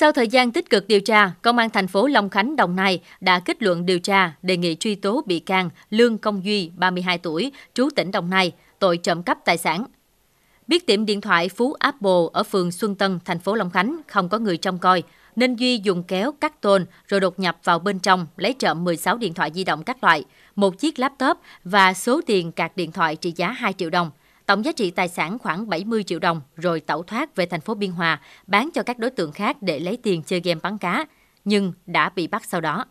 Sau thời gian tích cực điều tra, Công an thành phố Long Khánh, Đồng Nai đã kết luận điều tra đề nghị truy tố bị can Lương Công Duy, 32 tuổi, trú tỉnh Đồng Nai, tội trộm cắp tài sản. Biết tiệm điện thoại Phú Apple ở phường Xuân Tân, thành phố Long Khánh không có người trông coi, nên Duy dùng kéo cắt tôn rồi đột nhập vào bên trong lấy trộm 16 điện thoại di động các loại, một chiếc laptop và số tiền cạc điện thoại trị giá 2 triệu đồng. Tổng giá trị tài sản khoảng 70 triệu đồng rồi tẩu thoát về thành phố Biên Hòa, bán cho các đối tượng khác để lấy tiền chơi game bắn cá, nhưng đã bị bắt sau đó.